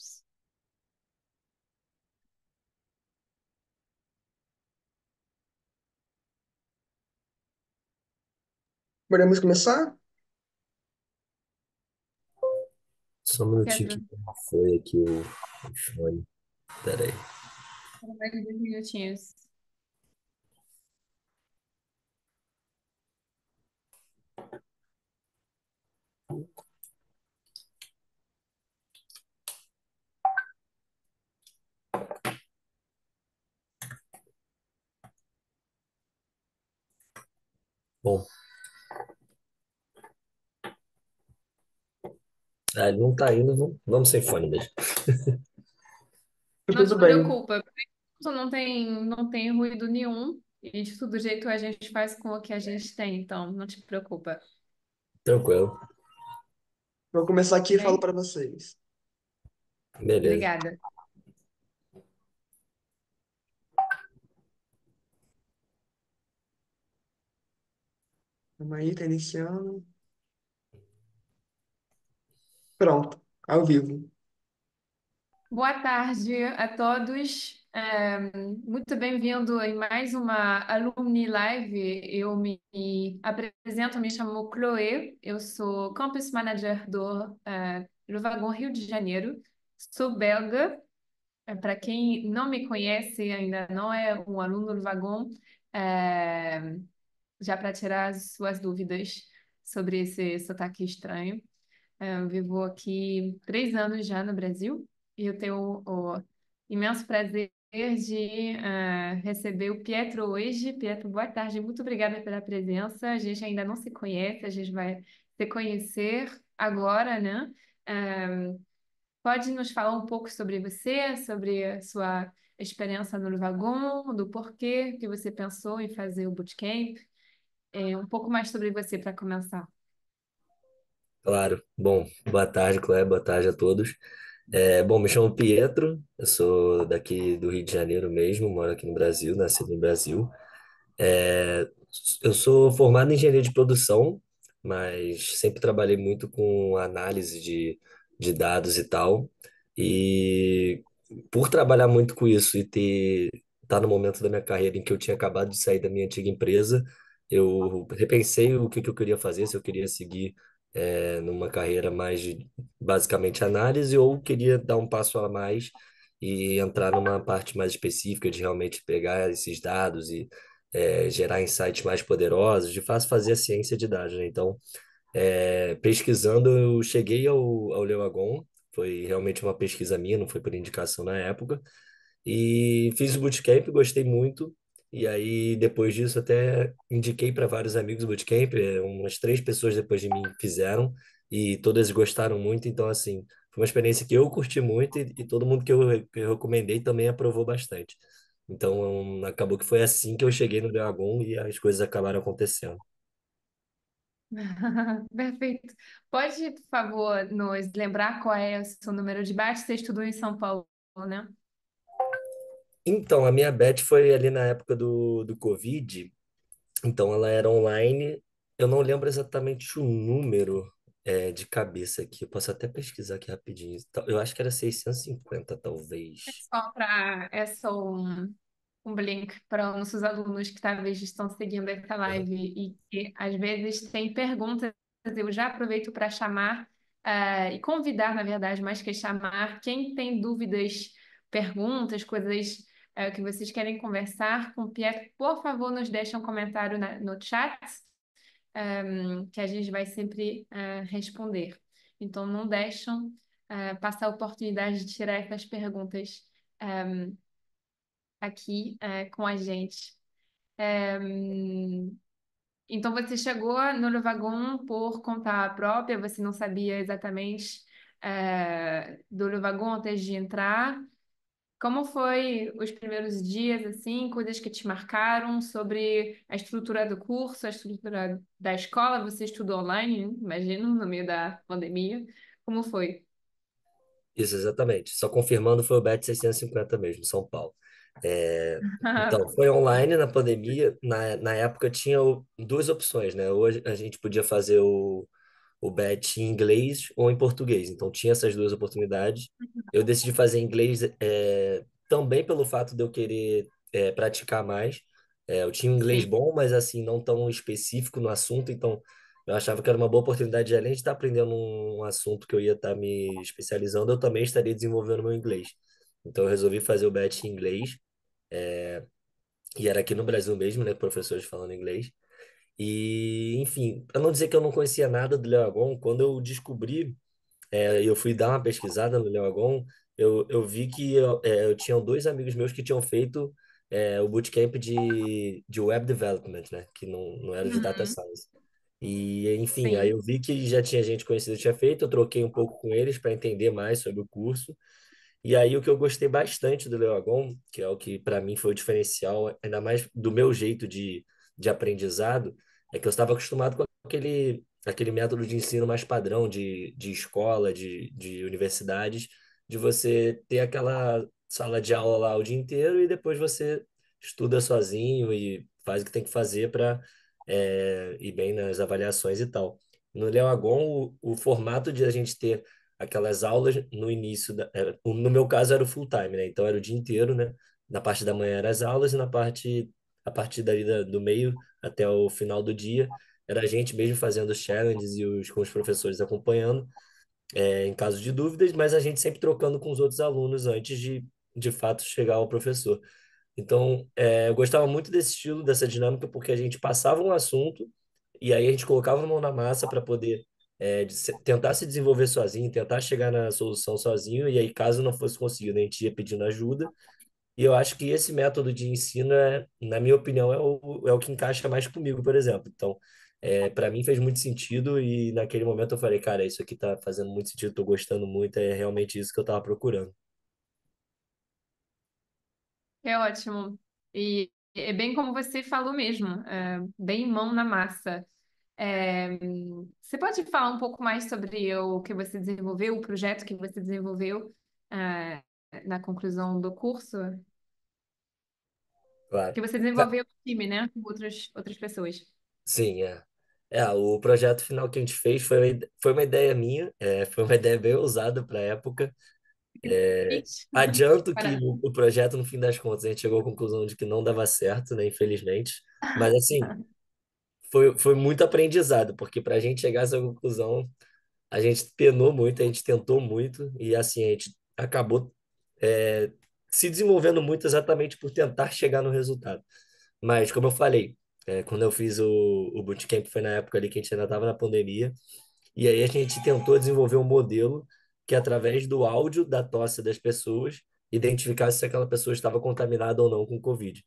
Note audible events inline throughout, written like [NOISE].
anos. Podemos começar? Só um minutinho que foi aqui o fone. Peraí. Mais dois minutinhos. Bom. Ah, ele não tá indo, vamos sem fone mesmo. Não se preocupa, não tem, não tem ruído nenhum e de tudo jeito a gente faz com o que a gente tem, então não te preocupa. Tranquilo. Vou começar aqui e é falo para vocês. Beleza. Obrigada. Calma aí, tá iniciando. Pronto, ao vivo. Boa tarde a todos. É, muito bem-vindo em mais uma Alumni Live. Eu me apresento, me chamo Chloe, eu sou Campus Manager do é, Rio de Janeiro, sou belga. É, Para quem não me conhece, ainda não é um aluno do Luvagon, é, já para tirar as suas dúvidas sobre esse sotaque estranho. É, eu vivo aqui três anos já no Brasil e eu tenho o, imenso prazer de uh, receber o Pietro hoje. Pietro, boa tarde, muito obrigada pela presença. A gente ainda não se conhece, a gente vai se conhecer agora, né? Uh, pode nos falar um pouco sobre você, sobre a sua experiência no Vagon, do porquê que você pensou em fazer o bootcamp? é, um pouco mais sobre você para começar. Claro. Bom, boa tarde, Clé, boa tarde a todos. É, bom, me chamo Pietro, eu sou daqui do Rio de Janeiro mesmo, moro aqui no Brasil, nascido no Brasil. É, eu sou formado em engenharia de produção, mas sempre trabalhei muito com análise de, de dados e tal. E por trabalhar muito com isso e ter tá no momento da minha carreira em que eu tinha acabado de sair da minha antiga empresa, eu repensei o que, que eu queria fazer, se eu queria seguir é, numa carreira mais de basicamente análise ou queria dar um passo a mais e entrar numa parte mais específica de realmente pegar esses dados e é, gerar insights mais poderosos, de fato fazer a ciência de dados. Né? Então, é, pesquisando, eu cheguei ao, ao Leoagon, foi realmente uma pesquisa minha, não foi por indicação na época, e fiz o bootcamp, gostei muito, e aí, depois disso, até indiquei para vários amigos o Bootcamp, eh, umas três pessoas depois de mim fizeram, e todas gostaram muito, então, assim, foi uma experiência que eu curti muito e, e todo mundo que eu, que eu recomendei também aprovou bastante. Então, acabou que foi assim que eu cheguei no Dragon e as coisas acabaram acontecendo. [LAUGHS] Perfeito. Pode, por favor, nos lembrar qual é o seu número de baixo? Você estudou em São Paulo, né? Então, a minha bet foi ali na época do, do Covid, então ela era online. Eu não lembro exatamente o número é, de cabeça aqui, eu posso até pesquisar aqui rapidinho. Eu acho que era 650, talvez. É só para. É só um, um blink para nossos alunos que talvez estão seguindo essa é. live é. e que às vezes tem perguntas. Eu já aproveito para chamar uh, e convidar, na verdade, mais que chamar, quem tem dúvidas perguntas, coisas é, o que vocês querem conversar com o Pietro, por favor, nos deixem um comentário na, no chat, um, ehm, que a gente vai sempre uh, responder. Então, não deixam uh, passar a oportunidade de tirar essas perguntas um, ehm, aqui uh, com a gente. Um, ehm, então, você chegou no Levagon por conta própria, você não sabia exatamente do Levagon antes de entrar, como foi os primeiros dias, assim, coisas que te marcaram sobre a estrutura do curso, a estrutura da escola? Você estudou online, imagino, no meio da pandemia. Como foi? Isso, exatamente. Só confirmando, foi o BET 650 mesmo, São Paulo. É... [LAUGHS] então, foi online na pandemia. Na, na época tinha duas opções, né? Hoje a gente podia fazer o o BET em inglês ou em português. Então tinha essas duas oportunidades. Eu decidi fazer inglês é, também pelo fato de eu querer é, praticar mais. É, eu tinha um inglês bom, mas assim não tão específico no assunto, então eu achava que era uma boa oportunidade, além de estar aprendendo um assunto que eu ia estar me especializando, eu também estaria desenvolvendo meu inglês. Então eu resolvi fazer o BET em inglês. E era aqui no Brasil mesmo, né? Professores falando inglês. E, enfim, para não dizer que eu não conhecia nada do Leogon, quando eu descobri, é, eu fui dar uma pesquisada no Leogon, eu, eu vi que eu, é, eu tinha dois amigos meus que tinham feito é, o bootcamp de, de web development, né? Que não, não era de uhum. data science. E, enfim, Sim. aí eu vi que já tinha gente conhecida que tinha feito, eu troquei um pouco com eles para entender mais sobre o curso. E aí o que eu gostei bastante do Leogon, que é o que para mim foi o diferencial, ainda mais do meu jeito de, de aprendizado, é que eu estava acostumado com aquele, aquele método de ensino mais padrão de, de escola, de, de universidades, de você ter aquela sala de aula lá o dia inteiro e depois você estuda sozinho e faz o que tem que fazer para é, ir bem nas avaliações e tal. No Leoagon, o, o formato de a gente ter aquelas aulas no início, da, no meu caso era o full time, né? Então era o dia inteiro, né? Na parte da manhã eram as aulas e na parte, a partir dali da, do meio até o final do dia. Era a gente mesmo fazendo os challenges e os, com os professores acompanhando, é, em caso de dúvidas, mas a gente sempre trocando com os outros alunos antes de, de fato, chegar ao professor. Então, é, eu gostava muito desse estilo, dessa dinâmica, porque a gente passava um assunto e aí a gente colocava a mão na massa para poder é, tentar se desenvolver sozinho, tentar chegar na solução sozinho, e aí, caso não fosse conseguido, a gente ia pedindo ajuda, e eu acho que esse método de ensino, é, na minha opinião, é o, é o que encaixa mais comigo, por exemplo. Então, é, para mim fez muito sentido e naquele momento eu falei, cara, isso aqui tá fazendo muito sentido, tô gostando muito, é realmente isso que eu tava procurando. É ótimo. E é bem como você falou mesmo, é, bem mão na massa. É, você pode falar um pouco mais sobre o que você desenvolveu, o projeto que você desenvolveu? É, na conclusão do curso, claro. que você desenvolveu o time, né? Com outras, outras pessoas. Sim, é. É, o projeto final que a gente fez foi, foi uma ideia minha, é, foi uma ideia bem ousada para a época. É, [LAUGHS] adianto que o, o, projeto, no fim das contas, a gente chegou à conclusão de que não dava certo, né, infelizmente. Mas, assim, foi, foi muito aprendizado, porque para a gente chegar a essa conclusão, a gente penou muito, a gente tentou muito, e, assim, a gente acabou é, se desenvolvendo muito exatamente por tentar chegar no resultado. Mas, como eu falei, é, quando eu fiz o, o bootcamp foi na época ali que a gente ainda estava na pandemia, e aí a gente tentou desenvolver um modelo que, através do áudio da tosse das pessoas, identificasse se aquela pessoa estava contaminada ou não com Covid.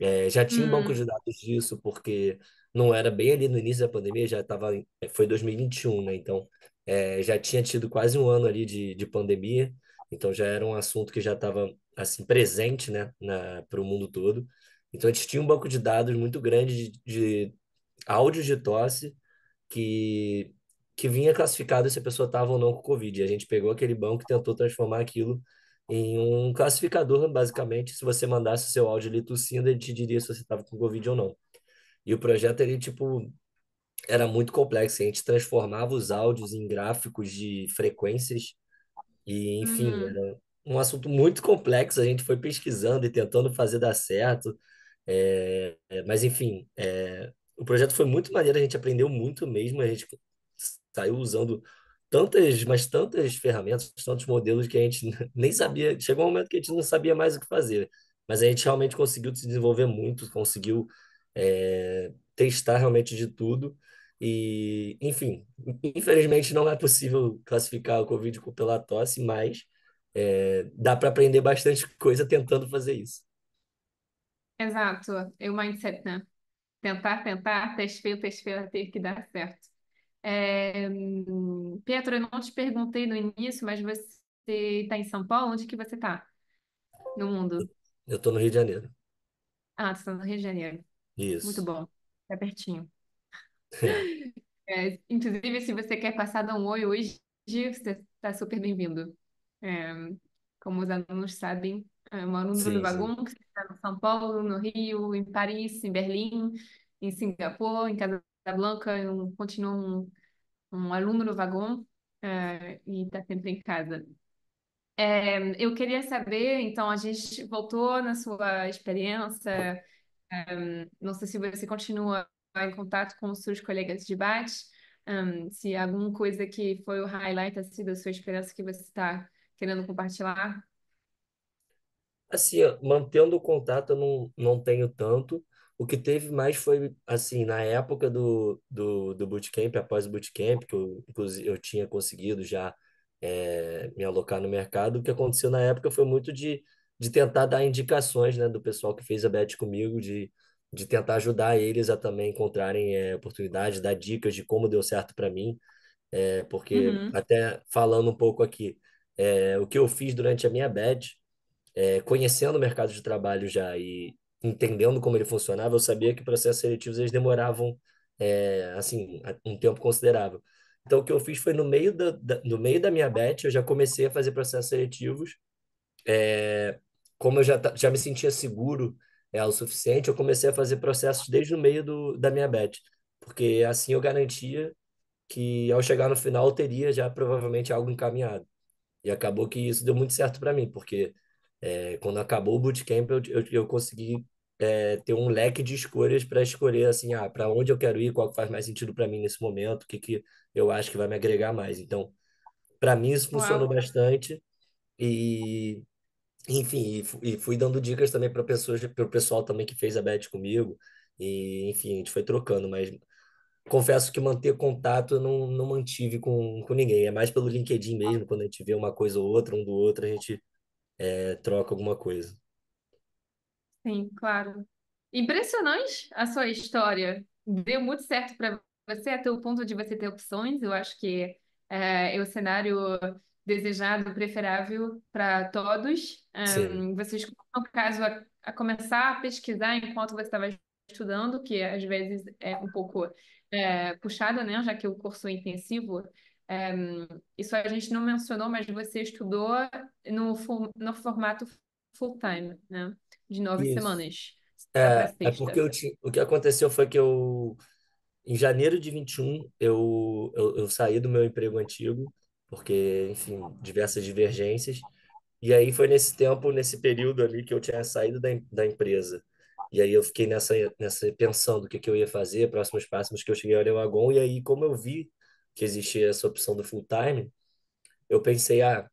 É, já tinha um hum. banco de dados disso, porque não era bem ali no início da pandemia, já estava. É, foi 2021, né? Então, é, já tinha tido quase um ano ali de, de pandemia. Então já era um assunto que já estava assim presente, né, para o mundo todo. Então a gente tinha um banco de dados muito grande de, de áudios de tosse que que vinha classificado se a pessoa estava ou não com Covid. E a gente pegou aquele banco e tentou transformar aquilo em um classificador, basicamente. Se você mandasse o seu áudio ali tossindo, ele te diria se você estava com Covid ou não. E o projeto, ele, tipo, era muito complexo. A gente transformava os áudios em gráficos de frequências e, enfim, Uhum. era um assunto muito complexo, a gente foi pesquisando e tentando fazer dar certo. É, mas, enfim, é, o projeto foi muito maneiro, a gente aprendeu muito mesmo, a gente saiu usando tantas, mas tantas ferramentas, tantos modelos que a gente [LAUGHS] nem sabia. Chegou um momento que a gente não sabia mais o que fazer, mas a gente realmente conseguiu se desenvolver muito, conseguiu, é, testar realmente de tudo. E, enfim, infelizmente não é possível classificar o Covid pela tosse, mas é, dá para aprender bastante [LAUGHS] coisa tentando fazer isso. Exato, é o mindset, né? Tentar, tentar, teste testeio tem que dar certo. É, Pietro, eu não te perguntei no início, mas você está em São Paulo? Onde que você está no mundo? Eu estou no Rio de Janeiro. Ah, você está no Rio de Janeiro. Isso. Muito bom, está pertinho. [LAUGHS] É, inclusive, se você quer passar dar um oi hoje, você está super bem-vindo. É, como os alunos sabem, é, eu moro no sim, que está no São Paulo, no Rio, em Paris, em Berlim, em Singapura, em Blanca, eu continuo um, um aluno do vagão é, e está sempre em casa. É, eu queria saber, então, a gente voltou na sua experiência, é, não sei se você continua em contato com os seus colegas de debate um, se alguma coisa que foi o highlight assim, da sua experiência que você está querendo compartilhar. Assim, mantendo o contato eu não, não tenho tanto. O que teve mais foi, assim, na época do, do, do bootcamp, após o bootcamp, que eu, eu tinha conseguido já é, me alocar no mercado, o que aconteceu na época foi muito de, de tentar dar indicações, né, do pessoal que fez a bet comigo, de de tentar ajudar eles a também encontrarem é, eh, oportunidades, dar dicas de como deu certo para mim, é, porque uhum. até falando um pouco aqui, é, o que eu fiz durante a minha badge, é, conhecendo o mercado de trabalho já e entendendo como ele funcionava, eu sabia que processos seletivos eles demoravam assim um tempo considerável. Então o que eu fiz foi no meio da, da no meio da minha bet eu já comecei a fazer processos seletivos. como eu já, já me sentia seguro é o suficiente, eu comecei a fazer processos desde o meio do, da minha bet, porque assim eu garantia que ao chegar no final eu teria já provavelmente algo encaminhado. E acabou que isso deu muito certo para mim, porque é, quando acabou o bootcamp eu, eu, eu consegui é, ter um leque de escolhas para escolher assim, ah, para onde eu quero ir, qual que faz mais sentido para mim nesse momento, o que, que eu acho que vai me agregar mais. Então, para mim isso funcionou Uau. bastante e enfim, e fui dando dicas também para pessoas, para o pessoal também que fez a bet comigo. E, enfim, a gente foi trocando, mas confesso que manter contato eu não, não mantive com, com ninguém. É mais pelo LinkedIn mesmo, quando a gente vê uma coisa ou outra, um do outro, a gente é, troca alguma coisa. Sim, claro. Impressionante a sua história. Deu muito certo para você, até o ponto de você ter opções. Eu acho que é, é o cenário desejado, preferável para todos. Um, vocês, no caso, a, a, começar a pesquisar enquanto você estava estudando, que às vezes é um pouco é, puxada, né? Já que o curso é intensivo. Um, isso a gente não mencionou, mas você estudou no, no formato full-time, né? De nove isso. semanas. É, é porque eu o que aconteceu foi que eu, em janeiro de 21, eu, eu, eu saí do meu emprego antigo porque, enfim, diversas divergências. E aí foi nesse tempo, nesse período ali que eu tinha saído da, da empresa. E aí eu fiquei nessa, nessa pensando o que, que eu ia fazer, próximos passos que eu cheguei ao Aragon. E aí, como eu vi que existia essa opção do full time, eu pensei, ah,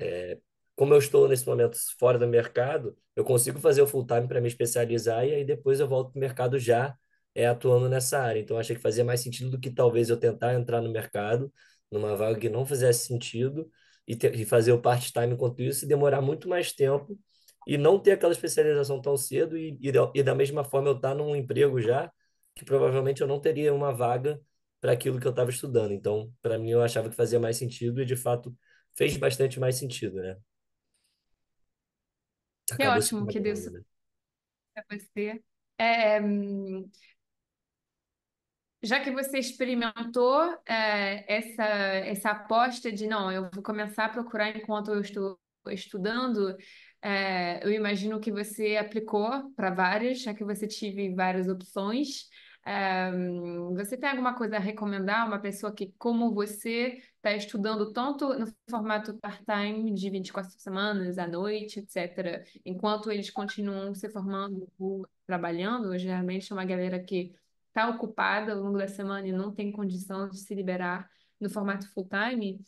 é, como eu estou nesse momento fora do mercado, eu consigo fazer o full time para me especializar e aí depois eu volto para o mercado já é, atuando nessa área. Então, achei que fazia mais sentido do que talvez eu tentar entrar no mercado numa vaga que não fizesse sentido e, ter, e fazer o part-time enquanto isso e demorar muito mais tempo e não ter aquela especialização tão cedo e, e, e da mesma forma eu estar tá num emprego já que provavelmente eu não teria uma vaga para aquilo que eu estava estudando. Então, para mim, eu achava que fazia mais sentido e, de fato, fez bastante mais sentido, né? Que ótimo que deu né? você. É, hum, já que você experimentou é, essa, essa aposta de não, eu vou começar a procurar enquanto eu estou estudando, é, eu imagino que você aplicou para várias, já que você tive várias opções. É, você tem alguma coisa a recomendar? Uma pessoa que, como você, está estudando tanto no formato part-time de 24 semanas à noite, etc., enquanto eles continuam se formando ou trabalhando, geralmente é uma galera que está ocupada ao longo da semana e não tem condição de se liberar no formato full time,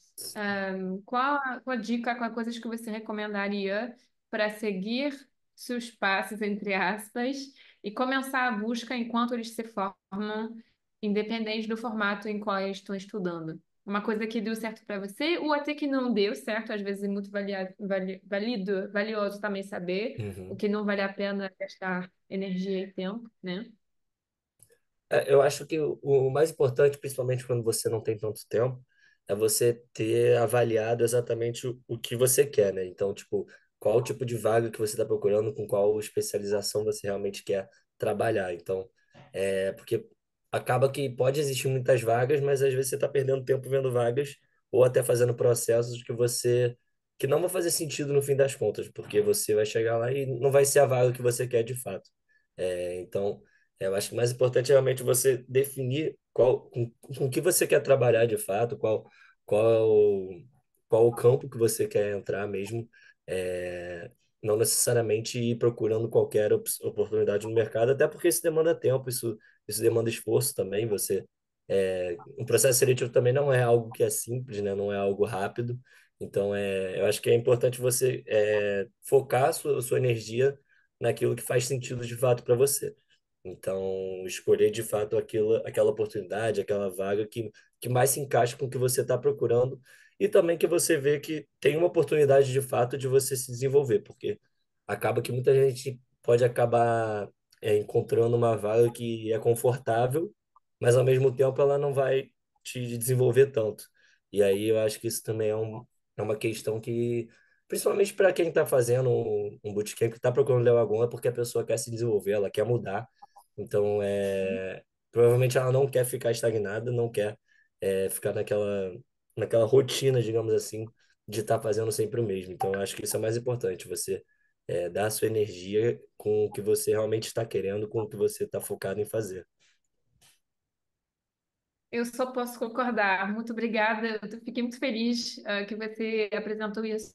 um, ah, qual, a, qual a dica, qual a coisa que você recomendaria para seguir seus passos, entre aspas, e começar a busca enquanto eles se formam, independente do formato em qual eles estão estudando? Uma coisa que deu certo para você, ou até que não deu certo, às vezes é muito valiado, vali, valido, valioso também saber, uhum. o que não vale a pena gastar energia e tempo, né? É, eu acho que o, mais importante, principalmente quando você não tem tanto tempo, é você ter avaliado exatamente o, que você quer, né? Então, tipo, qual o tipo de vaga que você está procurando, com qual especialização você realmente quer trabalhar. Então, é porque acaba que pode existir muitas vagas, mas às vezes você está perdendo tempo vendo vagas ou até fazendo processos que você que não vão fazer sentido no fim das contas, porque você vai chegar lá e não vai ser a vaga que você quer de fato. É, então, é, eu acho que o mais importante é realmente você definir qual, com, com que você quer trabalhar de fato, qual, qual, qual o campo que você quer entrar mesmo. É, não necessariamente ir procurando qualquer oportunidade no mercado, até porque isso demanda tempo, isso, isso demanda esforço também. Você é, um processo seletivo também não é algo que é simples, né? Não é algo rápido. Então, é, eu acho que é importante você é, focar sua, sua energia naquilo que faz sentido de fato para você. Então, escolher de fato aquilo, aquela oportunidade, aquela vaga que, que mais se encaixa com o que você está procurando e também que você vê que tem uma oportunidade de fato de você se desenvolver, porque acaba que muita gente pode acabar é, encontrando uma vaga que é confortável, mas ao mesmo tempo ela não vai te desenvolver tanto. E aí eu acho que isso também é, um, é uma questão que, principalmente para quem está fazendo um, um bootcamp, que está procurando levar alguma, é porque a pessoa quer se desenvolver, ela quer mudar então, é, provavelmente ela não quer ficar estagnada, não quer é, ficar naquela, naquela rotina, digamos assim, de estar tá fazendo sempre o mesmo. Então, eu acho que isso é mais importante, você é, dar a sua energia com o que você realmente está querendo, com o que você está focado em fazer. Eu só posso concordar. Muito obrigada. Eu fiquei muito feliz uh, que você apresentou isso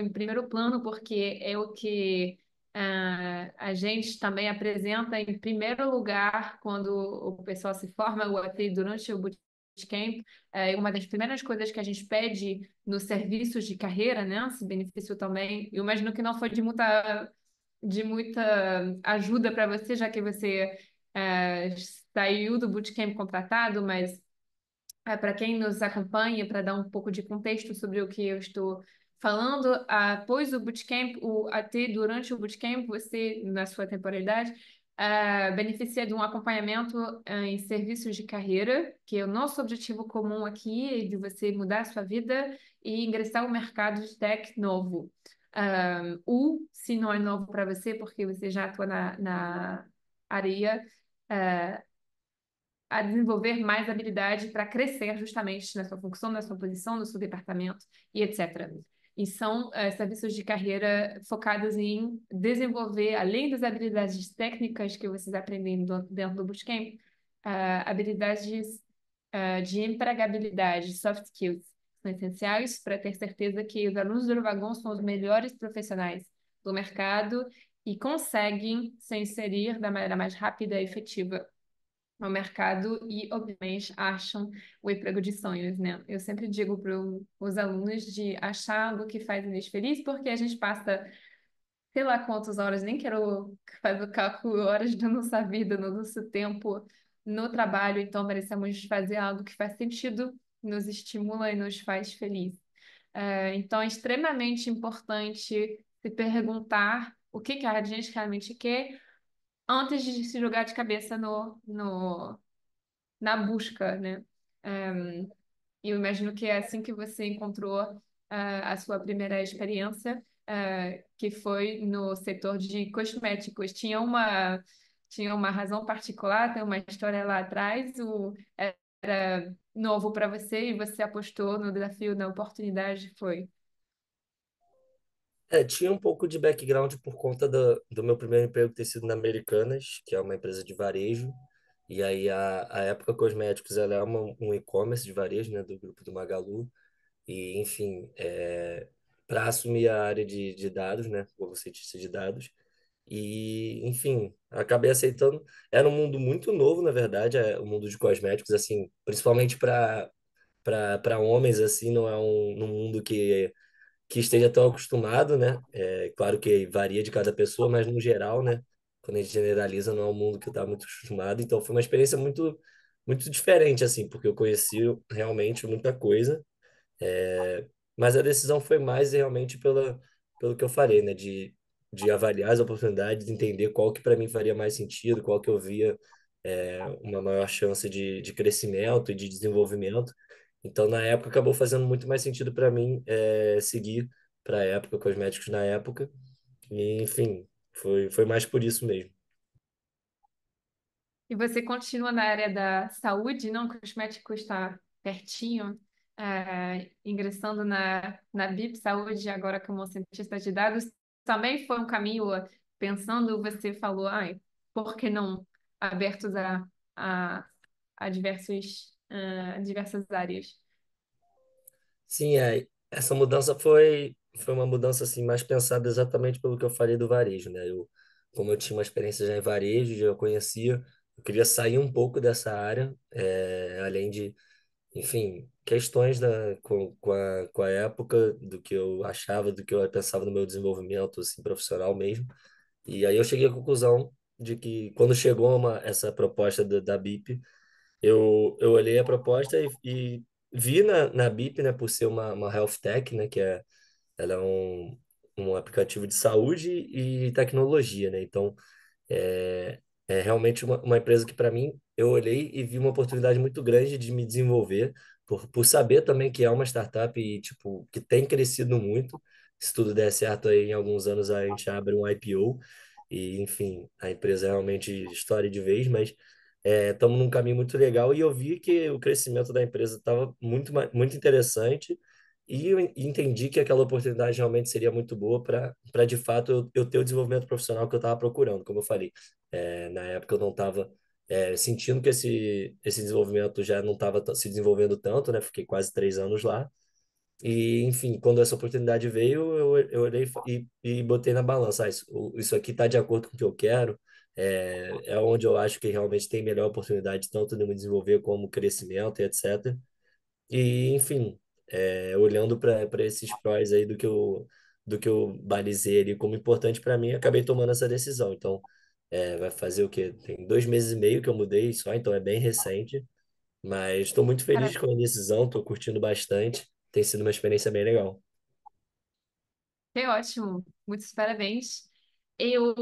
em primeiro plano, porque é o que Uh, a gente também apresenta, em primeiro lugar, quando o pessoal se forma, o at durante o bootcamp, é uma das primeiras coisas que a gente pede nos serviços de carreira, né? Se benefício também. Eu imagino que não foi de muita, de muita ajuda para você, já que você uh, saiu do bootcamp contratado, mas uh, é, para quem nos acompanha, para dar um pouco de contexto sobre o que eu estou falando, após o bootcamp, o, até durante o bootcamp, você, na sua temporalidade, uh, beneficia de um acompanhamento uh, em serviços de carreira, que é o nosso objetivo comum aqui, de você mudar a sua vida e ingressar no mercado de tech novo. Um, ah, ou, se não é novo para você, porque você já atua na, na área, uh, a desenvolver mais habilidade para crescer justamente na sua função, na sua posição, no seu departamento e etc e são é, serviços de carreira focados em desenvolver, além das habilidades técnicas que vocês aprendem do, dentro do Bootcamp, uh, ah, habilidades uh, de empregabilidade, soft skills, são essenciais para ter certeza que os alunos do vagão são os melhores profissionais do mercado e conseguem se inserir da maneira mais rápida e efetiva ao mercado e, obviamente, acham o emprego de sonhos, né? Eu sempre digo para os alunos de achar algo que faz eles felizes, porque a gente passa, sei lá quantas horas, nem quero fazer o cálculo, horas da nossa vida, no nosso tempo, no trabalho, então merecemos fazer algo que faz sentido, nos estimula e nos faz feliz. Uh, então, é extremamente importante se perguntar o que, que a gente realmente quer, antes de se jogar de cabeça no, no, na busca, né? Um, eu imagino que é assim que você encontrou uh, a sua primeira experiência, uh, que foi no setor de cosméticos. Tinha uma, tinha uma razão particular, tem uma história lá atrás, o, era novo para você e você apostou no desafio, na oportunidade, foi? É, tinha um pouco de background por conta do, do meu primeiro emprego ter sido na Americanas, que é uma empresa de varejo. E aí a, a Época Cosméticos ela é uma, um e-commerce de varejo, né, do grupo do Magalu. E, enfim, é, para assumir a área de, de dados, né, como cientista de dados. E, enfim, acabei aceitando. Era um mundo muito novo, na verdade, é, o mundo de cosméticos, assim, principalmente para homens, assim, não é um, um mundo que que esteja tão acostumado, né? É, claro que varia de cada pessoa, mas no geral, né? Quando a gente generaliza, não é um mundo que está muito acostumado. Então, foi uma experiência muito, muito diferente, assim, porque eu conheci realmente muita coisa. É, mas a decisão foi mais realmente pela, pelo que eu falei, né? De, de avaliar as oportunidades, entender qual que para mim faria mais sentido, qual que eu via é, uma maior chance de, de crescimento e de desenvolvimento. Então, na época, acabou fazendo muito mais sentido para mim é, seguir para a época, cosméticos na época. E, enfim, foi, foi mais por isso mesmo. E você continua na área da saúde, não? Cosméticos está pertinho, é, ingressando na, na BIP Saúde, agora como cientista de dados. Também foi um caminho, pensando, você falou, ai, por que não abertos a, a, a diversos eh, diversas áreas. Sim, é, essa mudança foi, foi uma mudança assim, mais pensada exatamente pelo que eu falei do varejo. Né? Eu, como eu tinha uma experiência já em varejo, já conhecia, eu queria sair um pouco dessa área, é, além de, enfim, questões da, com, com, a, com a época, do que eu achava, do que eu pensava no meu desenvolvimento assim, profissional mesmo. E aí eu cheguei à conclusão de que quando chegou uma, essa proposta da, da BIP, eu, eu olhei a proposta e, e vi na, na BIP, né, por ser uma, uma health tech, né, que é, ela é um, um aplicativo de saúde e tecnologia, né? Então, é, é realmente uma, uma empresa que, para mim, eu olhei e vi uma oportunidade muito grande de me desenvolver, por, por saber também que é uma startup e, tipo, que tem crescido muito. Se tudo der certo aí, em alguns anos a gente abre um IPO e, enfim, a empresa é realmente história de vez, mas é, estamos é, num caminho muito legal e eu vi que o crescimento da empresa estava muito, muito interessante e eu entendi que aquela oportunidade realmente seria muito boa para, de fato, eu, eu, ter o desenvolvimento profissional que eu estava procurando, como eu falei. É, na época eu não estava é, sentindo que esse, esse desenvolvimento já não estava se desenvolvendo tanto, né? Fiquei quase três anos lá. E, enfim, quando essa oportunidade veio, eu, eu olhei e, e botei na balança. Ah, isso, isso aqui está de acordo com o que eu quero, é, é onde eu acho que realmente tem melhor oportunidade, tanto de me desenvolver como crescimento e etc. E, enfim, é, olhando para esses prós aí do que eu, do que eu balizei ali como importante para mim, acabei tomando essa decisão. Então, é, vai fazer o que Tem dois meses e meio que eu mudei só, então é bem recente. Mas estou muito feliz com a decisão, estou curtindo bastante. Tem sido uma experiência bem legal. Que ótimo, muitos parabéns eu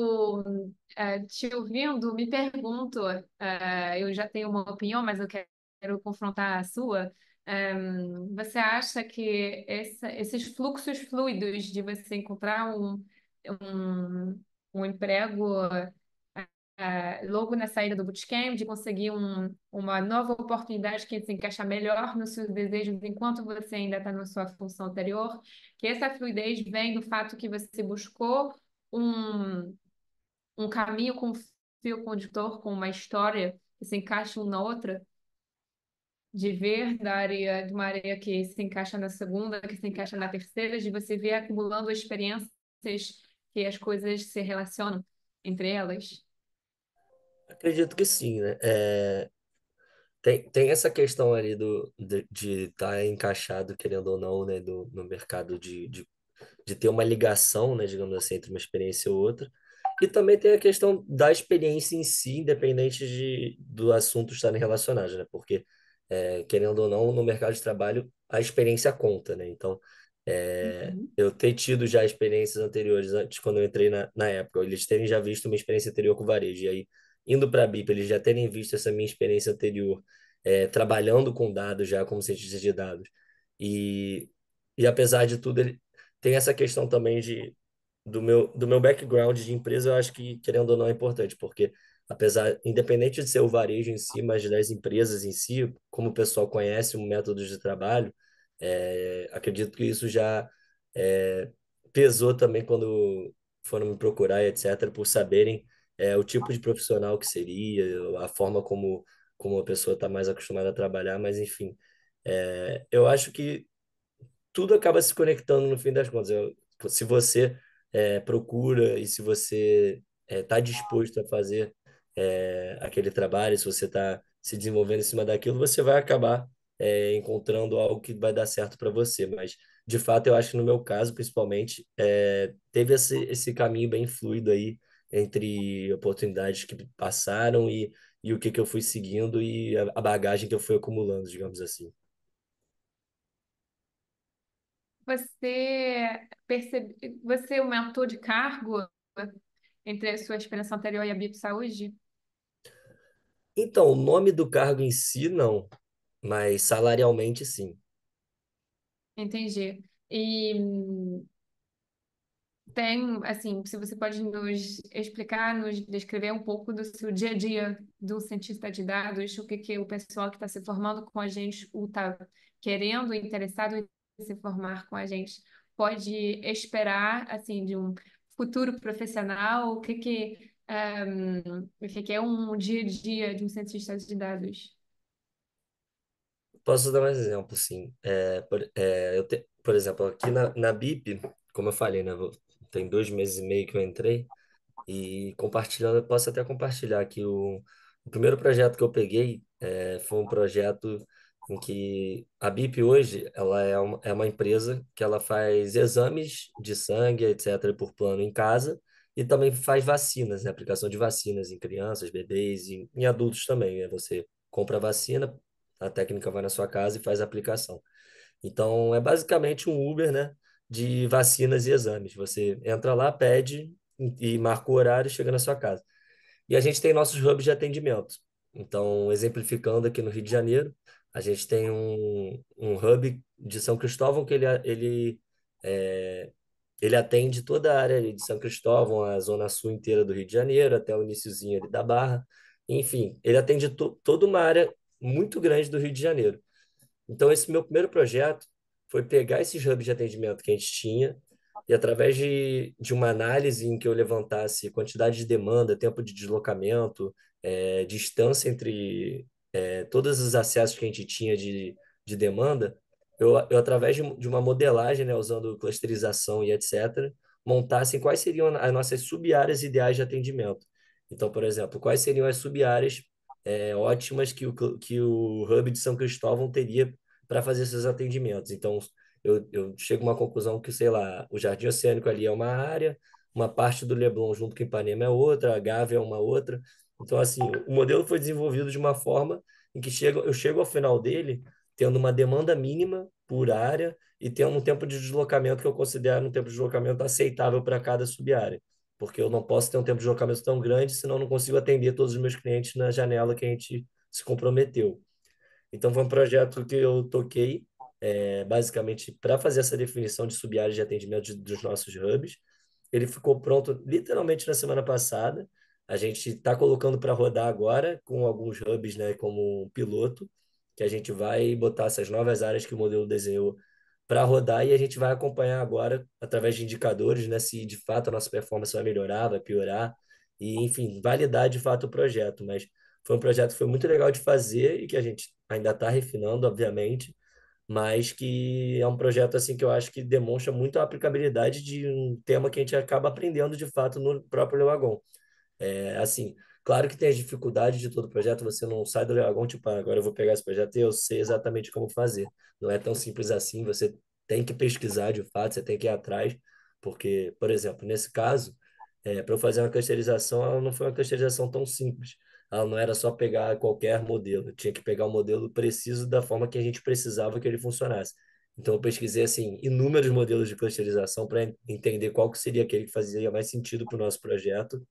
eh, te ouvindo, me pergunto, eh, eu já tenho uma opinião, mas eu quero confrontar a sua. Eh, você acha que essa, esses fluxos fluidos de você encontrar um, um, um emprego logo na saída do bootcamp, de conseguir um, uma nova oportunidade que se encaixa melhor nos seus desejos enquanto você ainda está na sua função anterior, que essa fluidez vem do fato que você buscou um, um caminho com fio condutor, com uma história que se encaixa uma na outra, de ver da área, de uma areia que se encaixa na segunda, que se encaixa na terceira, de você ver acumulando experiências que as coisas se relacionam entre elas? Acredito que sim, né? É... Tem, tem essa questão ali do, de estar tá encaixado, querendo ou não, né, do, no mercado de, de de ter uma ligação, né, digamos assim, entre uma experiência e outra. E também tem a questão da experiência em si, independente de, do assunto estarem relacionados, né? Porque, é, querendo ou não, no mercado de trabalho, a experiência conta, né? Então, é, uhum. eu ter tido já experiências anteriores, antes quando eu entrei na, na época, eles terem já visto uma experiência anterior com varejo, e aí, indo para a BIP, eles já terem visto essa minha experiência anterior, é, trabalhando com dados já como cientista de dados, e, e apesar de tudo, ele, tem essa questão também de, do, meu, do meu background de empresa, eu acho que, querendo ou não, é importante, porque apesar, independente de ser o varejo em si, mas das empresas em si, como o pessoal conhece o método de trabalho, é, acredito que isso já é, pesou também quando foram me procurar, etc., por saberem é, o tipo de profissional que seria, a forma como, como a pessoa está mais acostumada a trabalhar, mas enfim. É, eu acho que tudo acaba se conectando no fim das contas. Eu, se você é, procura e se você está é, tá disposto a fazer é, aquele trabalho, se você está se desenvolvendo em cima daquilo, você vai acabar é, encontrando algo que vai dar certo para você. Mas, de fato, eu acho que no meu caso, principalmente, é, teve esse, esse caminho bem fluido aí entre oportunidades que passaram e, e o que, que eu fui seguindo e a, a bagagem que eu fui acumulando, digamos assim você percebe, você aumentou de cargo entre a sua experiência anterior e a BIP Saúde? Então, o nome do cargo em si, não, mas salarialmente, sim. Entendi. E tem, assim, se você pode nos explicar, nos descrever um pouco do seu dia a dia do cientista de dados, o que, que o pessoal que está se formando com a gente está querendo, interessado e se formar com a gente pode esperar assim de um futuro profissional? O que que, um, eh, o que, que é um dia a dia de um cientista de dados? Posso dar mais exemplo, sim. É, por, é, eu te, por exemplo, aqui na, na BIP, como eu falei, né, tem dois meses e meio que eu entrei, e compartilhando, posso até compartilhar que o, o primeiro projeto que eu peguei é, foi um projeto em que a BIP hoje ela é uma, é uma empresa que ela faz exames de sangue, etc., por plano em casa, e também faz vacinas, né? aplicação de vacinas em crianças, bebês e em adultos também. Né? Você compra a vacina, a técnica vai na sua casa e faz a aplicação. Então, é basicamente um Uber né? de vacinas e exames. Você entra lá, pede e marca o horário chega na sua casa. E a gente tem nossos hubs de atendimento. Então, exemplificando aqui no Rio de Janeiro, a gente tem um, um hub de São Cristóvão que ele, ele, é, ele atende toda a área de São Cristóvão, a zona sul inteira do Rio de Janeiro, até o iníciozinho da Barra. Enfim, ele atende to, toda uma área muito grande do Rio de Janeiro. Então, esse meu primeiro projeto foi pegar esses hubs de atendimento que a gente tinha e, através de, de uma análise em que eu levantasse quantidade de demanda, tempo de deslocamento, é, distância entre é, todos os acessos que a gente tinha de, de demanda, eu, eu através de, de uma modelagem, né, usando clusterização e etc., montassem quais seriam as nossas sub-áreas ideais de atendimento. Então, por exemplo, quais seriam as sub-áreas é, ótimas que o, que o Hub de São Cristóvão teria para fazer esses atendimentos. Então, eu, eu chego a uma conclusão que, sei lá, o Jardim Oceânico ali é uma área, uma parte do Leblon junto com Ipanema é outra, a Gávea é uma outra. Então, assim, o modelo foi desenvolvido de uma forma em que chego, eu chego ao final dele tendo uma demanda mínima por área e tendo um tempo de deslocamento que eu considero um tempo de deslocamento aceitável para cada sub porque eu não posso ter um tempo de deslocamento tão grande, senão eu não consigo atender todos os meus clientes na janela que a gente se comprometeu. Então, foi um projeto que eu toquei, é, basicamente, para fazer essa definição de sub de atendimento de, dos nossos hubs. Ele ficou pronto literalmente na semana passada a gente está colocando para rodar agora com alguns hubs, né, como um piloto, que a gente vai botar essas novas áreas que o modelo desenhou para rodar e a gente vai acompanhar agora através de indicadores, né, se de fato a nossa performance vai melhorar, vai piorar e enfim, validar de fato o projeto, mas foi um projeto que foi muito legal de fazer e que a gente ainda está refinando, obviamente, mas que é um projeto assim que eu acho que demonstra muito a aplicabilidade de um tema que a gente acaba aprendendo de fato no próprio Lewagon. É, assim, claro que tem as dificuldades de todo projeto, você não sai do Dragão, tipo, ah, agora eu vou pegar esse projeto e eu sei exatamente como fazer. Não é tão simples assim, você tem que pesquisar de fato, você tem que ir atrás, porque, por exemplo, nesse caso, é, para eu fazer uma clusterização, ela não foi uma clusterização tão simples. Ela não era só pegar qualquer modelo, eu tinha que pegar o um modelo preciso da forma que a gente precisava que ele funcionasse. Então eu pesquisei assim inúmeros modelos de clusterização para entender qual que seria aquele que fazia mais sentido para o nosso projeto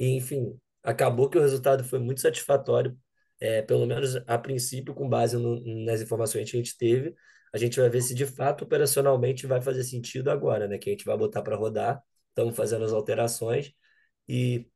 e, enfim, acabou que o resultado foi muito satisfatório, é, pelo menos a princípio, com base no, nas informações que a gente teve. A gente vai ver se de fato operacionalmente vai fazer sentido agora, né? Que a gente vai botar para rodar, estamos fazendo as alterações e,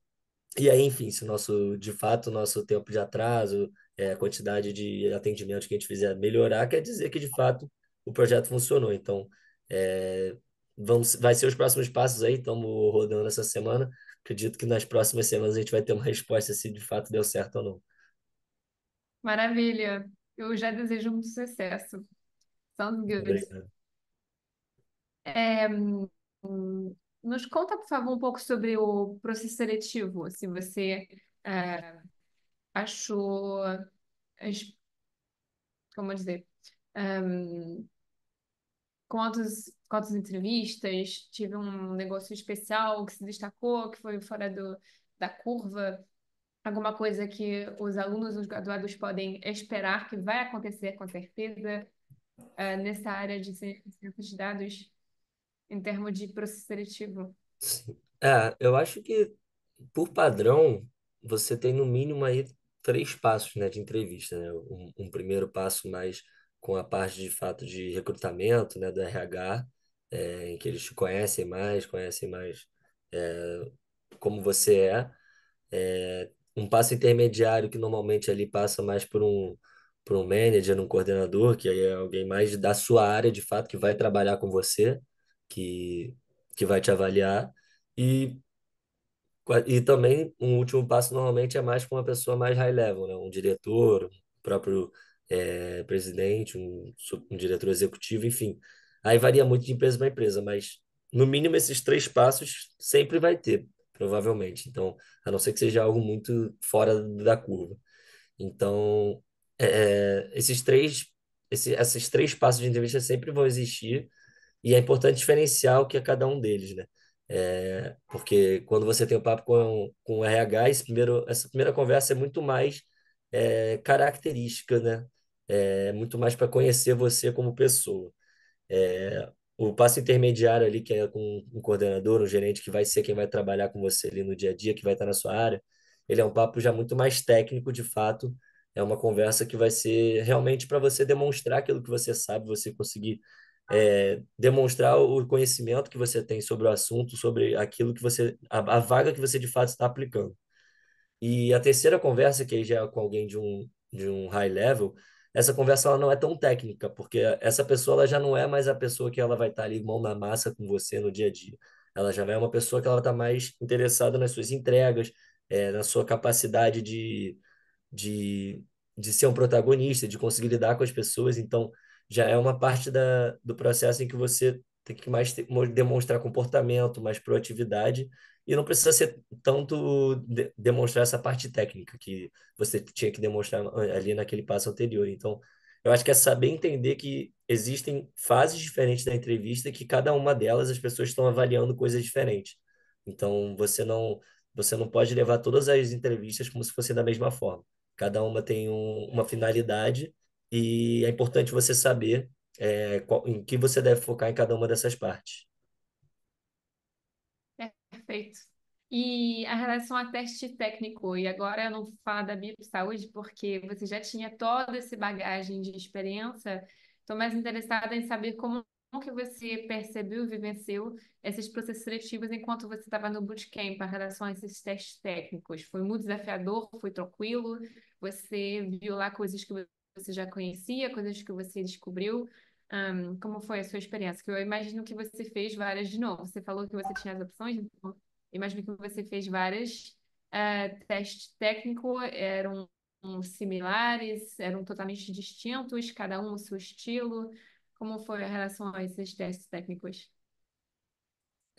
e aí, enfim, se o nosso, de fato, o nosso tempo de atraso, é, a quantidade de atendimento que a gente fizer melhorar, quer dizer que de fato o projeto funcionou. Então, é, vamos, vai ser os próximos passos aí, estamos rodando essa semana acredito que nas próximas semanas a gente vai ter uma resposta se de fato deu certo ou não. Maravilha. Eu já desejo muito sucesso. Sounds good. Obrigado. É, nos conta, por favor, um pouco sobre o processo seletivo. Se você é, achou, como dizer, é, quantas, quantas entrevistas, tive um negócio especial que se destacou, que foi fora do, da curva, alguma coisa que os alunos, os graduados podem esperar que vai acontecer com certeza uh, nessa área de ciências de dados em termos de processo seletivo? É, eu acho que por padrão você tem no mínimo aí três passos né, de entrevista. Né? Um, um primeiro passo mais com a parte de fato de recrutamento né, do RH, é, em que eles te conhecem mais, conhecem mais é, como você é. é. Um passo intermediário que normalmente ali passa mais por um, por um manager, um coordenador, que aí é alguém mais da sua área de fato, que vai trabalhar com você, que, que vai te avaliar. E, e também um último passo normalmente é mais com uma pessoa mais high level, né? um diretor, o próprio é, presidente, um, um diretor executivo, enfim. Aí varia muito de empresa para empresa, mas no mínimo esses três passos sempre vai ter, provavelmente. Então, a não ser que seja algo muito fora da curva. Então, é, é, esses três esse, esses três passos de entrevista sempre vão existir e é importante diferenciar o que é cada um deles, né? É, porque quando você tem o um papo com, com o RH, esse primeiro, essa primeira conversa é muito mais é, característica, né? é muito mais para conhecer você como pessoa. É, o passo intermediário ali, que é com um coordenador, um gerente, que vai ser quem vai trabalhar com você ali no dia a dia, que vai estar na sua área, ele é um papo já muito mais técnico, de fato. É uma conversa que vai ser realmente para você demonstrar aquilo que você sabe, você conseguir é, demonstrar o conhecimento que você tem sobre o assunto, sobre aquilo que você, a, a vaga que você de fato está aplicando. E a terceira conversa, que aí já é com alguém de um, de um high level, essa conversa ela não é tão técnica, porque essa pessoa ela já não é mais a pessoa que ela vai estar tá ali mão na massa com você no dia a dia. Ela já é uma pessoa que ela está mais interessada nas suas entregas, é, na sua capacidade de, de, de ser um protagonista, de conseguir lidar com as pessoas. Então, já é uma parte da, do processo em que você tem que mais demonstrar comportamento, mais proatividade e não precisa ser tanto de, demonstrar essa parte técnica que você tinha que demonstrar ali naquele passo anterior. Então, eu acho que é saber entender que existem fases diferentes da entrevista que cada uma delas as pessoas estão avaliando coisas diferentes. Então, você não você não pode levar todas as entrevistas como se fossem da mesma forma. Cada uma tem um, uma finalidade e é importante você saber é, qual, em que você deve focar em cada uma dessas partes. Perfeito. E a relação a teste técnico, e agora eu não falo da bio Saúde, porque você já tinha toda essa bagagem de experiência, estou mais interessada em saber como que você percebeu, vivenciou esses processos seletivos enquanto você estava no bootcamp em relação a esses testes técnicos? Foi muito desafiador? Foi tranquilo? Você viu lá coisas que você já conhecia, coisas que você descobriu? Um, como foi a sua experiência? Que eu imagino que você fez várias de novo. Você falou que você tinha as opções, então imagino que você fez vários uh, ah, testes técnicos, eram similares, eram totalmente distintos, cada um o seu estilo. Como foi a relação a esses testes técnicos?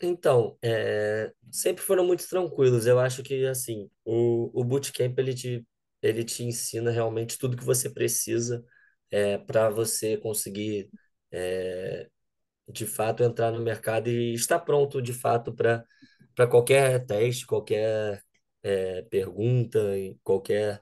Então, é, sempre foram muito tranquilos. Eu acho que, assim, o, o bootcamp, ele te, ele te ensina realmente tudo que você precisa é, para você conseguir, é, de fato, entrar no mercado e estar pronto, de fato, para para qualquer teste, qualquer é, pergunta, qualquer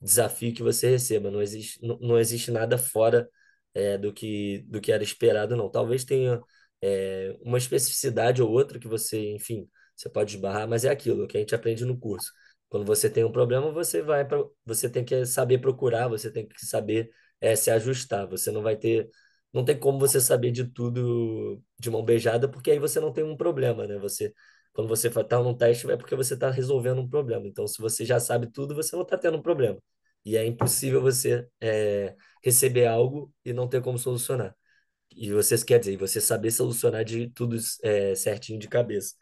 desafio que você receba. Não existe, não, não existe nada fora é, do, que, do que era esperado, não. Talvez tenha é, uma especificidade ou outra que você, enfim, você pode esbarrar, mas é aquilo que a gente aprende no curso. Quando você tem um problema, você vai para, você tem que saber procurar, você tem que saber é, se ajustar. Você não vai ter não tem como você saber de tudo de mão beijada, porque aí você não tem um problema, né? Você quando você está num teste, é porque você está resolvendo um problema. Então, se você já sabe tudo, você não está tendo um problema. E é impossível você é, receber algo e não ter como solucionar. E você quer dizer, você saber solucionar de tudo é, certinho de cabeça.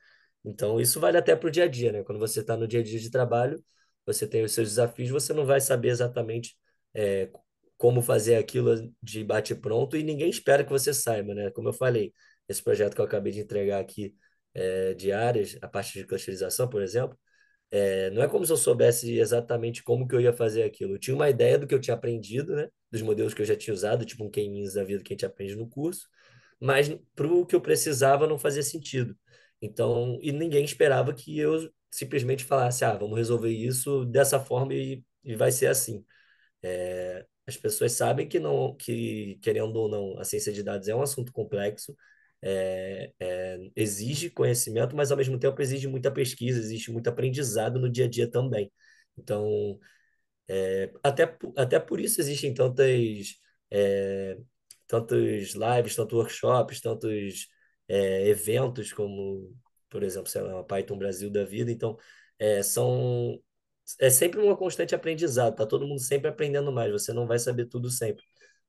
Então, isso vale até para o dia a dia, né? Quando você está no dia a dia de trabalho, você tem os seus desafios, você não vai saber exatamente é, como fazer aquilo de bate-pronto e ninguém espera que você saiba, né? Como eu falei, esse projeto que eu acabei de entregar aqui é, a parte de clusterização, por exemplo, é, não é como se eu soubesse exatamente como que eu ia fazer aquilo. Eu tinha uma ideia do que eu tinha aprendido, né? Dos modelos que eu já tinha usado, tipo um k da vida que a gente aprende no curso, mas para o que eu precisava não fazia sentido. Então, e ninguém esperava que eu simplesmente falasse, ah, vamos resolver isso dessa forma e, e vai ser assim. É, as pessoas sabem que não, que querendo ou não, a ciência de dados é um assunto complexo é, é, exige conhecimento, mas ao mesmo tempo exige muita pesquisa, existe muito aprendizado no dia a dia também. Então, é, até, até por isso existem tantas, é, tantos lives, tantos workshops, tantos é, eventos como, por exemplo, sei lá, Python Brasil da vida. Então, é, são é sempre uma constante aprendizado, tá todo mundo sempre aprendendo mais, você não vai saber tudo sempre.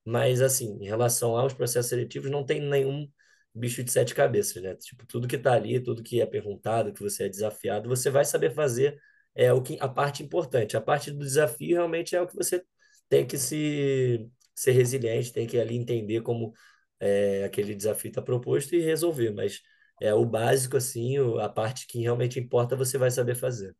Mas, assim, em relação aos processos seletivos, não tem nenhum bicho de sete cabeças, né? Tipo, tudo que tá ali, tudo que é perguntado, que você é desafiado, você vai saber fazer é o que a parte importante. A parte do desafio realmente é o que você tem que se ser resiliente, tem que ali entender como é, aquele desafio está proposto e resolver, mas é o básico assim, a parte que realmente importa, você vai saber fazer.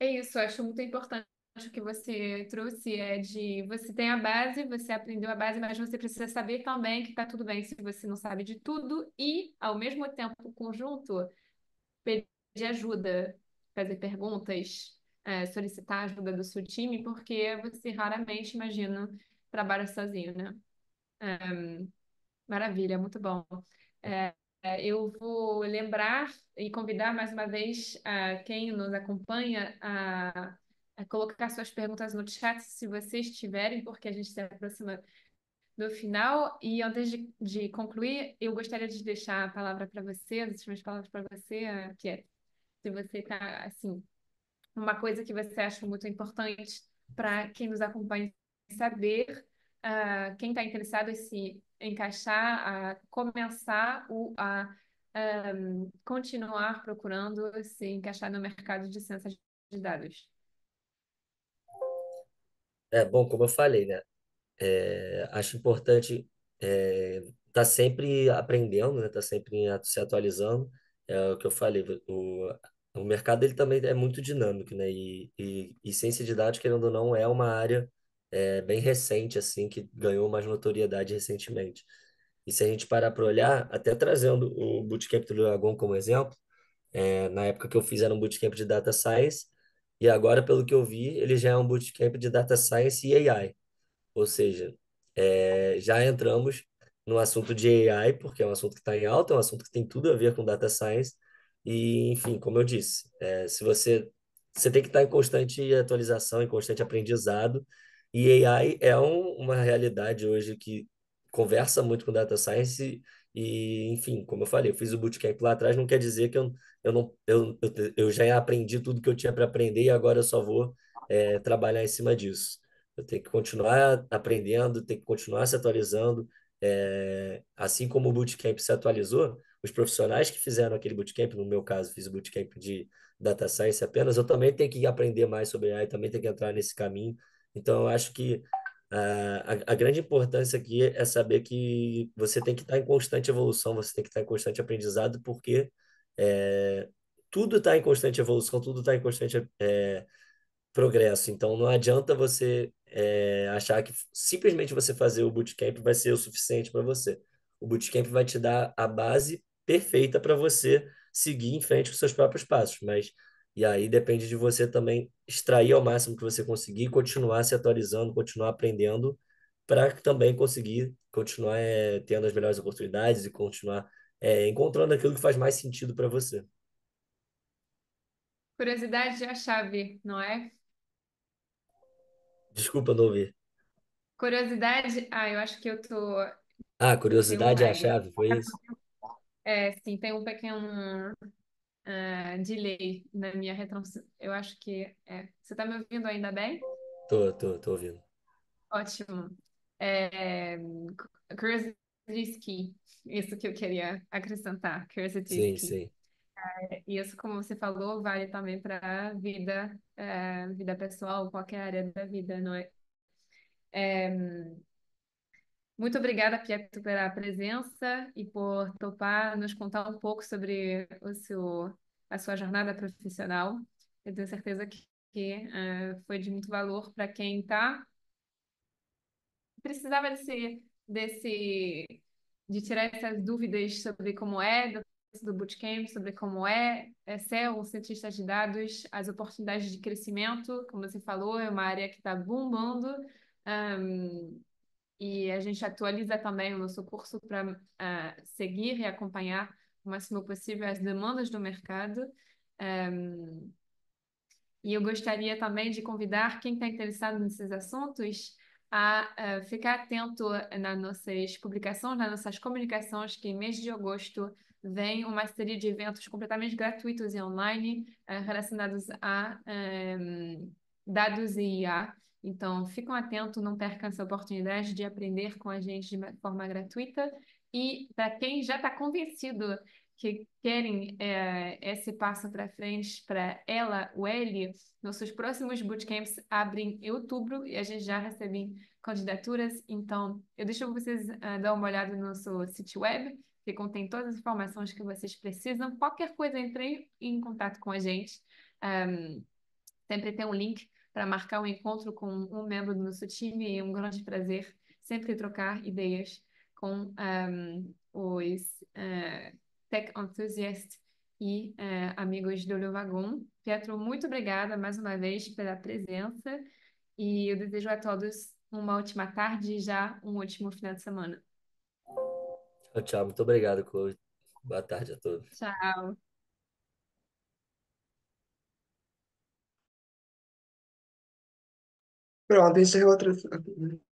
É isso, eu acho muito importante acho que você trouxe é de você tem a base, você aprendeu a base, mas você precisa saber também que está tudo bem se você não sabe de tudo e, ao mesmo tempo, o conjunto, pedir ajuda, fazer perguntas, é, solicitar ajuda do seu time, porque você raramente, imagino, trabalha sozinho, né? É, maravilha, muito bom. É, eu vou lembrar e convidar mais uma vez a quem nos acompanha a é, colocar suas perguntas no chat se vocês tiverem, porque a gente se aproxima do final. E antes de, de concluir, eu gostaria de deixar a palavra para você, as últimas palavras para você, é Se você está, assim, uma coisa que você acha muito importante para quem nos acompanha saber, uh, quem está interessado em se encaixar, a começar ou a um, ah, continuar procurando se encaixar no mercado de ciência de dados. É, bom, como eu falei, né? É, acho importante estar é, tá sempre aprendendo, né? Tá sempre se atualizando. É o que eu falei, o, o mercado ele também é muito dinâmico, né? E, e, e ciência de dados, querendo ou não, é uma área é, bem recente, assim, que ganhou mais notoriedade recentemente. E se a gente parar para olhar, até trazendo o Bootcamp do Dragon como exemplo, é, na época que eu fiz era um Bootcamp de Data Science, e agora, pelo que eu vi, ele já é um bootcamp de Data Science e AI. Ou seja, é, já entramos no assunto de AI, porque é um assunto que está em alta, é um assunto que tem tudo a ver com Data Science. E, enfim, como eu disse, é, se você, você tem que estar em constante atualização, em constante aprendizado. E AI é um, uma realidade hoje que conversa muito com Data Science e, enfim, como eu falei, eu fiz o bootcamp lá atrás, não quer dizer que eu, eu, não, eu, eu, já aprendi tudo que eu tinha para aprender e agora eu só vou é, trabalhar em cima disso. Eu tenho que continuar aprendendo, tenho que continuar se atualizando. É, assim como o bootcamp se atualizou, os profissionais que fizeram aquele bootcamp, no meu caso, fiz o bootcamp de data science apenas, eu também tenho que aprender mais sobre AI, também tenho que entrar nesse caminho. Então, eu acho que ah, a, a, grande importância aqui é saber que você tem que estar em constante evolução, você tem que estar em constante aprendizado, porque é, tudo está em constante evolução, tudo está em constante é, progresso. Então, não adianta você é, achar que simplesmente você fazer o bootcamp vai ser o suficiente para você. O bootcamp vai te dar a base perfeita para você seguir em frente com seus próprios passos, mas e aí depende de você também extrair ao máximo que você conseguir, continuar se atualizando, continuar aprendendo, para também conseguir continuar é, tendo as melhores oportunidades e continuar é, encontrando aquilo que faz mais sentido para você. Curiosidade é a chave, não é? Desculpa não ouvir. Curiosidade. Ah, eu acho que eu tô. Ah, curiosidade é a chave, foi isso? É, sim, tem um pequeno eh, de delay na minha retransmissão. Eu acho que é. Você está me ouvindo ainda bem? Tô, tô, tô ouvindo. Ótimo. É, eh, curiosity ski, isso que eu queria acrescentar. Curiosity sim, ski. sim. É, isso, como você falou, vale também para vida, é, vida pessoal, qualquer área da vida, não é? é muito obrigada, Pietro, pela presença e por topar nos contar um pouco sobre o seu, a sua jornada profissional. Eu tenho certeza que, que uh, foi de muito valor para quem está precisava desse, desse de tirar essas dúvidas sobre como é do, bootcamp, sobre como é, é ser um cientista de dados, as oportunidades de crescimento, como você falou, é uma área que está bombando. Um, e a gente atualiza também o nosso curso para uh, ah, seguir e acompanhar o máximo possível as demandas do mercado. Um, ehm, e eu gostaria também de convidar quem está interessado nesses assuntos a uh, ficar atento nas nossas publicações, nas nossas comunicações, que em mês de agosto vem uma série de eventos completamente gratuitos e online uh, relacionados a um, ehm, dados e IA. Então, fiquem atentos, não percam essa oportunidade de aprender com a gente de forma gratuita. E para quem já está convencido que querem é, esse passo para frente para ela, o L, nossos próximos bootcamps abrem em outubro e a gente já recebe candidaturas. Então, eu deixo vocês uh, dar uma olhada no nosso site web, que contém todas as informações que vocês precisam. Qualquer coisa, entre em contato com a gente. Um, sempre tem um link para marcar um encontro com um membro do nosso time. É um grande prazer sempre trocar ideias com um, ehm, os uh, tech enthusiasts e uh, amigos do Leovagon. Pietro, muito obrigada mais uma vez pela presença e eu desejo a todos uma ótima tarde e já um ótimo final de semana. Tchau, tchau. Muito obrigado, Chloe. Boa tarde a todos. Tchau. pronto encerrou é a transmissão.